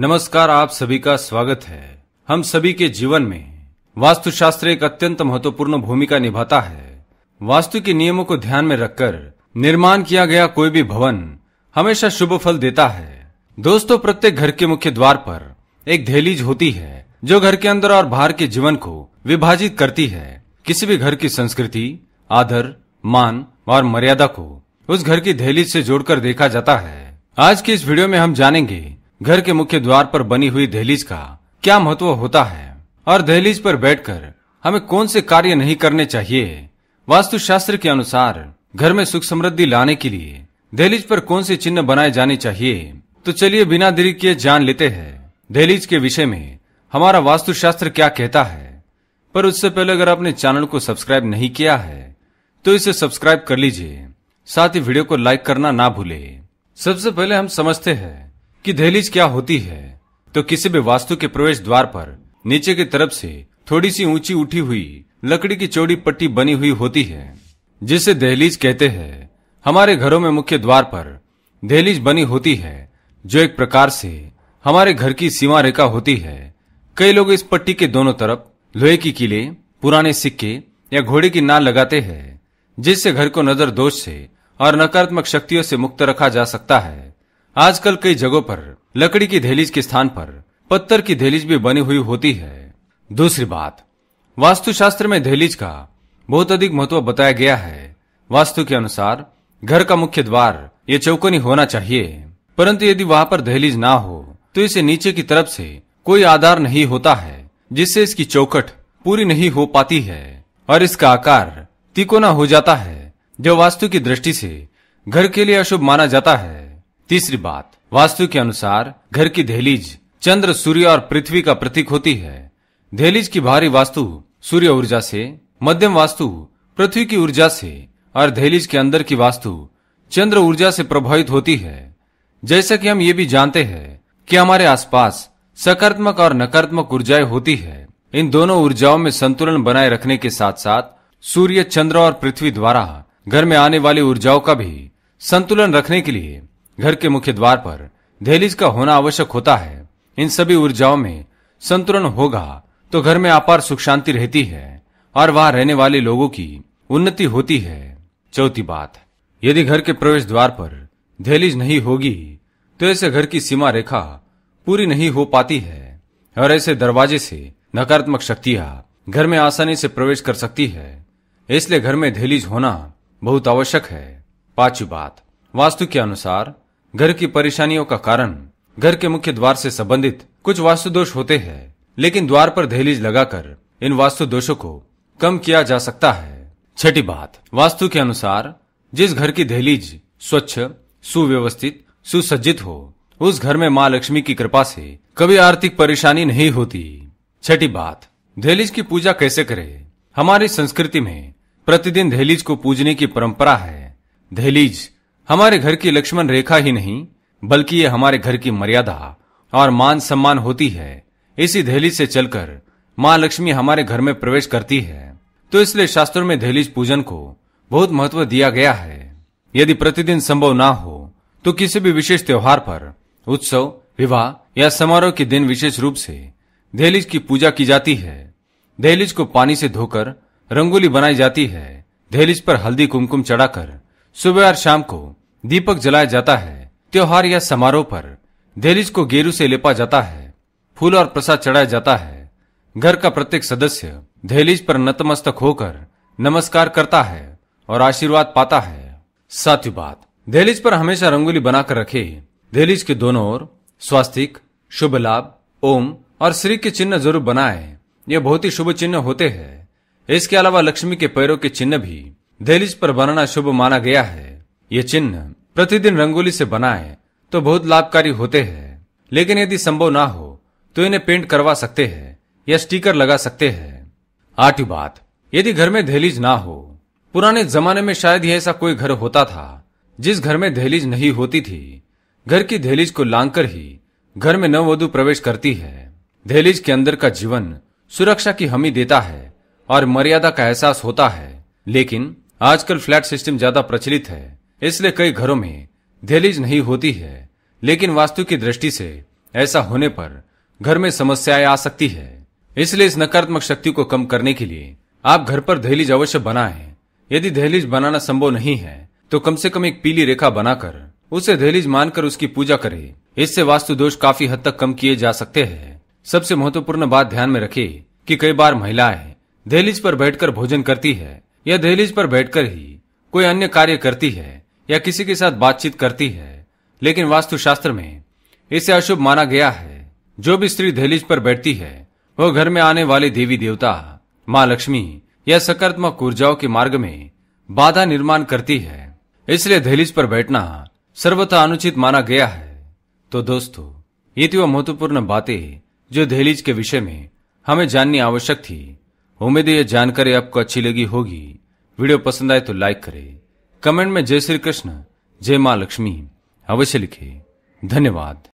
नमस्कार आप सभी का स्वागत है हम सभी के जीवन में वास्तुशास्त्र एक अत्यंत महत्वपूर्ण भूमिका निभाता है वास्तु के नियमों को ध्यान में रखकर निर्माण किया गया कोई भी भवन हमेशा शुभ फल देता है दोस्तों प्रत्येक घर के मुख्य द्वार पर एक दहलीज होती है जो घर के अंदर और बाहर के जीवन को विभाजित करती है किसी भी घर की संस्कृति आदर मान और मर्यादा को उस घर की दहलीज से जोड़कर देखा जाता है आज की इस वीडियो में हम जानेंगे घर के मुख्य द्वार पर बनी हुई दहलीज का क्या महत्व होता है और दहलीज पर बैठकर हमें कौन से कार्य नहीं करने चाहिए वास्तुशास्त्र के अनुसार घर में सुख समृद्धि लाने के लिए दहलीज पर कौन से चिन्ह बनाए जाने चाहिए तो चलिए बिना देरी किए जान लेते हैं दहलीज के विषय में हमारा वास्तुशास्त्र क्या कहता है पर उससे पहले अगर आपने चैनल को सब्सक्राइब नहीं किया है तो इसे सब्सक्राइब कर लीजिए साथ ही वीडियो को लाइक करना ना भूले सबसे पहले हम समझते हैं कि दहलीज क्या होती है तो किसी भी वास्तु के प्रवेश द्वार पर नीचे की तरफ से थोड़ी सी ऊंची उठी हुई लकड़ी की चौड़ी पट्टी बनी हुई होती है जिसे दहलीज कहते हैं हमारे घरों में मुख्य द्वार पर दहलीज बनी होती है जो एक प्रकार से हमारे घर की सीमा रेखा होती है कई लोग इस पट्टी के दोनों तरफ लोहे की किले पुराने सिक्के या घोड़े की नाल लगाते हैं जिससे घर को नजर दोष से और नकारात्मक शक्तियों से मुक्त रखा जा सकता है आजकल कई जगहों पर लकड़ी की दहलीज के स्थान पर पत्थर की दहलीज भी बनी हुई होती है दूसरी बात वास्तुशास्त्र में दहलीज का बहुत अधिक महत्व बताया गया है वास्तु के अनुसार घर का मुख्य द्वार ये चौकनी होना चाहिए परंतु यदि वहाँ पर दहलीज ना हो तो इसे नीचे की तरफ से कोई आधार नहीं होता है जिससे इसकी चौकट पूरी नहीं हो पाती है और इसका आकार तिकोना हो जाता है जो वास्तु की दृष्टि से घर के लिए अशुभ माना जाता है तीसरी बात वास्तु के अनुसार घर की दहलीज चंद्र सूर्य और पृथ्वी का प्रतीक होती है दहलीज की भारी वास्तु सूर्य ऊर्जा से मध्यम वास्तु पृथ्वी की ऊर्जा से और दहलीज के अंदर की वास्तु चंद्र ऊर्जा से प्रभावित होती है जैसा कि हम ये भी जानते हैं कि हमारे आसपास सकारात्मक और नकारात्मक ऊर्जाएं होती है इन दोनों ऊर्जाओं में संतुलन बनाए रखने के साथ साथ सूर्य चंद्र और पृथ्वी द्वारा घर में आने वाली ऊर्जाओं का भी संतुलन रखने के लिए घर के मुख्य द्वार पर दहलीज का होना आवश्यक होता है इन सभी ऊर्जाओं में संतुलन होगा तो घर में अपार सुख शांति रहती है और वहां रहने वाले लोगों की उन्नति होती है चौथी बात यदि घर के प्रवेश द्वार पर दहलीज नहीं होगी तो ऐसे घर की सीमा रेखा पूरी नहीं हो पाती है और ऐसे दरवाजे से नकारात्मक शक्तियां घर में आसानी से प्रवेश कर सकती है इसलिए घर में दहलीज होना बहुत आवश्यक है पांचवी बात वास्तु के अनुसार घर की परेशानियों का कारण घर के मुख्य द्वार से संबंधित कुछ वास्तु दोष होते हैं लेकिन द्वार पर दहलीज लगाकर इन वास्तु दोषों को कम किया जा सकता है छठी बात वास्तु के अनुसार जिस घर की दहलीज स्वच्छ सुव्यवस्थित सुसज्जित हो उस घर में माँ लक्ष्मी की कृपा से कभी आर्थिक परेशानी नहीं होती छठी बात दहलीज की पूजा कैसे करें हमारी संस्कृति में प्रतिदिन दहलीज को पूजने की परंपरा है दहलीज हमारे घर की लक्ष्मण रेखा ही नहीं बल्कि ये हमारे घर की मर्यादा और मान सम्मान होती है इसी दहलीज से चलकर माँ लक्ष्मी हमारे घर में प्रवेश करती है तो इसलिए शास्त्रों में दहलीज पूजन को बहुत महत्व दिया गया है यदि प्रतिदिन संभव ना हो तो किसी भी विशेष त्योहार पर उत्सव विवाह या समारोह के दिन विशेष रूप से दहलीज की पूजा की जाती है दहलीज को पानी से धोकर रंगोली बनाई जाती है दहलीज पर हल्दी कुमकुम चढ़ाकर सुबह और शाम को दीपक जलाया जाता है त्योहार या समारोह पर दहलीज को गेरू से लेपा जाता है फूल और प्रसाद चढ़ाया जाता है घर का प्रत्येक सदस्य दहलीज पर नतमस्तक होकर नमस्कार करता है और आशीर्वाद पाता है ही बात दहलीज पर हमेशा रंगोली बनाकर रखे दहलीज के दोनों ओर स्वास्थिक शुभ लाभ ओम और श्री के चिन्ह जरूर बनाए ये बहुत ही शुभ चिन्ह होते हैं इसके अलावा लक्ष्मी के पैरों के चिन्ह भी दहलीज पर बनाना शुभ माना गया है ये चिन्ह प्रतिदिन रंगोली से बनाए तो बहुत लाभकारी होते हैं लेकिन यदि संभव ना हो तो इन्हें पेंट करवा सकते हैं या स्टिकर लगा सकते हैं आठवीं बात यदि घर में दहलीज ना हो पुराने जमाने में शायद ही ऐसा कोई घर होता था जिस घर में दहलीज नहीं होती थी घर की दहलीज को कर ही घर में नववधु प्रवेश करती है दहलीज के अंदर का जीवन सुरक्षा की हमी देता है और मर्यादा का एहसास होता है लेकिन आजकल फ्लैट सिस्टम ज्यादा प्रचलित है इसलिए कई घरों में दहलीज नहीं होती है लेकिन वास्तु की दृष्टि से ऐसा होने पर घर में समस्याएं आ सकती है इसलिए इस नकारात्मक शक्ति को कम करने के लिए आप घर पर दहलीज अवश्य बनाए यदि दहलीज बनाना संभव नहीं है तो कम से कम एक पीली रेखा बनाकर उसे दहलीज मानकर उसकी पूजा करे इससे वास्तु दोष काफी हद तक कम किए जा सकते हैं सबसे महत्वपूर्ण बात ध्यान में रखें कि कई बार महिलाएं दहलीज पर बैठकर भोजन करती है या दहलीज पर बैठकर ही कोई अन्य कार्य करती है या किसी के साथ बातचीत करती है लेकिन वास्तुशास्त्र में इसे अशुभ माना गया है जो भी स्त्री दहलीज पर बैठती है वह घर में आने वाले देवी देवता माँ लक्ष्मी या सकारात्मक ऊर्जाओं के मार्ग में बाधा निर्माण करती है इसलिए दहलीज पर बैठना सर्वथा अनुचित माना गया है तो दोस्तों ये थी तो वह महत्वपूर्ण बातें जो दहलीज के विषय में हमें जाननी आवश्यक थी उम्मीद है ये जानकारी आपको अच्छी लगी होगी वीडियो पसंद आए तो लाइक करें कमेंट में जय श्री कृष्ण जय माँ लक्ष्मी अवश्य लिखे धन्यवाद